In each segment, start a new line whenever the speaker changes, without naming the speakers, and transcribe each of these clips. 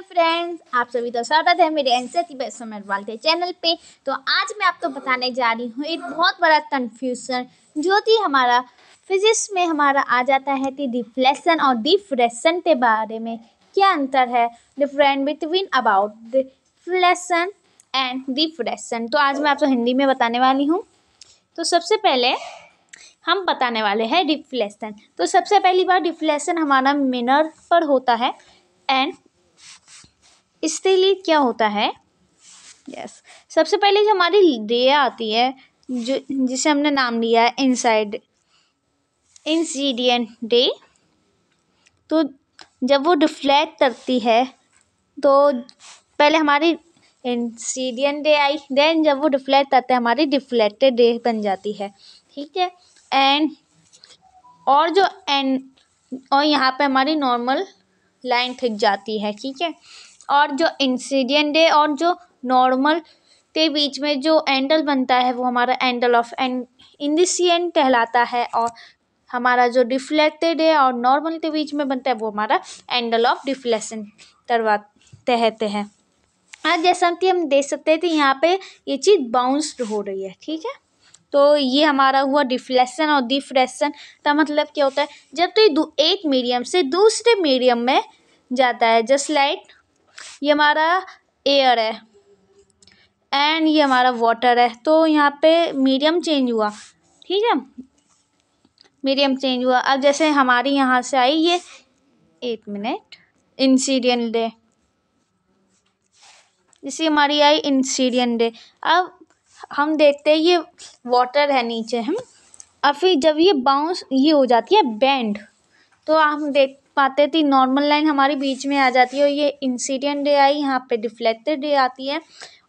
Friends आप सभी का स्वागत है मेरे एनसीसी समर वाले चैनल पे तो आज मैं आपको बताने जा रही हूँ एक बहुत बड़ा कन्फ्यूज़न जो कि हमारा फिजिक्स में हमारा आ जाता है कि डिफ्लेशन और डिफ्रेशन के बारे में क्या अंतर है different between about deflection and diffraction तो आज मैं आपको हिंदी में बताने वाली हूँ तो सबसे पहले हम बताने वाले हैं डिफ्लेशन तो सबसे पहली बार डिफ्लेशन हमारा मिनर पर होता है एंड इसके लिए क्या होता है यस yes. सबसे पहले जो हमारी डे आती है जो जिसे हमने नाम लिया है इनसाइड इंसीडियन डे तो जब वो डिफ्लैक्ट करती है तो पहले हमारी इंसीडियन डे आई देन जब वो डिफ्लैक्ट करते हैं हमारी डिफ्लैक्टेड डे बन जाती है ठीक है एंड और जो एंड और यहाँ पे हमारी नॉर्मल लाइन थक जाती है ठीक है और जो इंसिडेंट है और जो नॉर्मल के बीच में जो एंडल बनता है वो हमारा एंडल ऑफ एंड इंडिसियंट कहलाता है और हमारा जो डिफ्लेक्टेड है और नॉर्मल के बीच में बनता है वो हमारा एंडल ऑफ डिफ्लेशन करवा कहते हैं आज जैसा कि हम देख सकते हैं कि यहाँ पे ये चीज़ बाउंस्ड हो रही है ठीक है तो ये हमारा हुआ डिफ्लेक्शन और डिफ्रेशन का मतलब क्या होता है जब तो एक मीडियम से दूसरे मीडियम में जाता है जस्ट लाइक ये हमारा एयर है एंड ये हमारा वाटर है तो यहाँ पे मीडियम चेंज हुआ ठीक है मीडियम चेंज हुआ अब जैसे हमारी यहाँ से आई ये एक मिनट इंसीडियन डे जैसे हमारी आई इंसीडियन डे अब हम देखते हैं ये वाटर है नीचे हम और फिर जब ये बाउंस ये हो जाती है बैंड तो हम देख पाते थे नॉर्मल लाइन हमारी बीच में आ जाती है और ये इंसिडेंट डे आई यहाँ पे डिफ्लेक्टेड डे आती है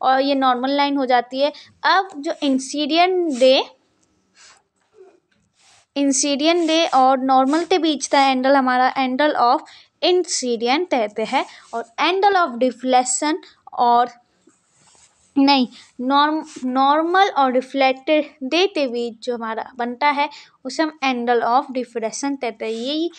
और ये नॉर्मल लाइन हो जाती है अब जो इंसिडेंट डे इंसीडियन डे और नॉर्मल के बीच का एंडल हमारा एंडल ऑफ इंसीडियन कहते हैं और एंडल ऑफ डिफ्लेक्शन और नहीं नॉर्म नॉर्मल और रिफ्लेक्टेड डे के बीच जो हमारा बनता है उसे हम एंडल ऑफ डिफ्रेशन कहते हैं यही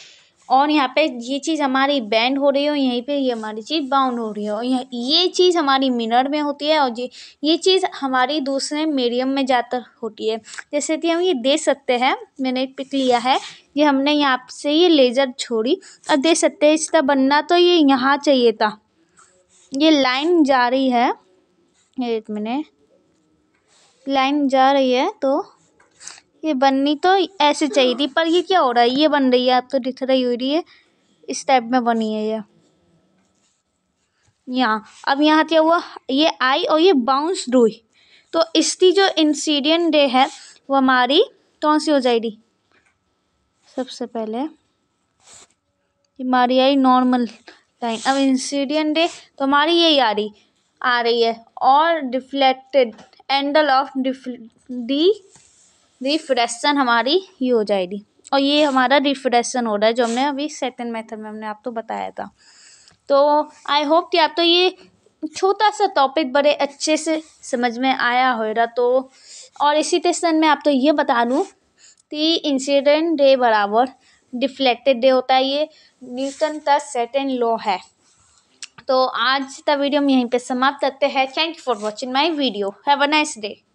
और यहाँ पे ये चीज़ हमारी बैंड हो रही है और यहीं पे ये हमारी चीज़ बाउंड हो रही है और यह ये चीज़ हमारी मिनर में होती है और ये ये चीज़ हमारी दूसरे मीडियम में जाकर होती है जैसे कि हम ये देख सकते हैं मैंने पिक लिया है ये हमने यहाँ से ये लेज़र छोड़ी और देख सकते हैं इसका बनना तो ये यहाँ चाहिए था ये लाइन जा रही है एक मिनट लाइन जा रही है तो ये बननी तो ऐसे चाहिए थी पर ये क्या हो रहा है ये बन रही है आप तो दिख रही हो रही है इस टाइप में बनी है ये यहाँ अब यहाँ क्या हुआ ये आई और ये बाउंस हुई तो इसकी जो इंसीडियन डे है वो हमारी कौन सी हो जाएगी सबसे पहले ये हमारी आई नॉर्मल लाइन अब इंसीडियन डे तो हमारी यही आ रही आ रही है और डिफ्लेक्टेड एंडल ऑफ डिफ डी रिफ्रेशन हमारी ये हो जाएगी और ये हमारा रिफ्रेशन हो रहा है जो हमने अभी सेकेंड मेथड में हमने आपको तो बताया था तो आई होप कि आप तो ये छोटा सा टॉपिक बड़े अच्छे से समझ में आया होगा तो और इसी टेस्टन में आप तो ये बता दूँ कि इंसिडेंट डे बराबर डिफ्लेक्टेड डे होता है ये न्यूटन का सेकेंड लॉ है तो आज का वीडियो हम यहीं पे समाप्त करते हैं thank you for watching my video have a nice day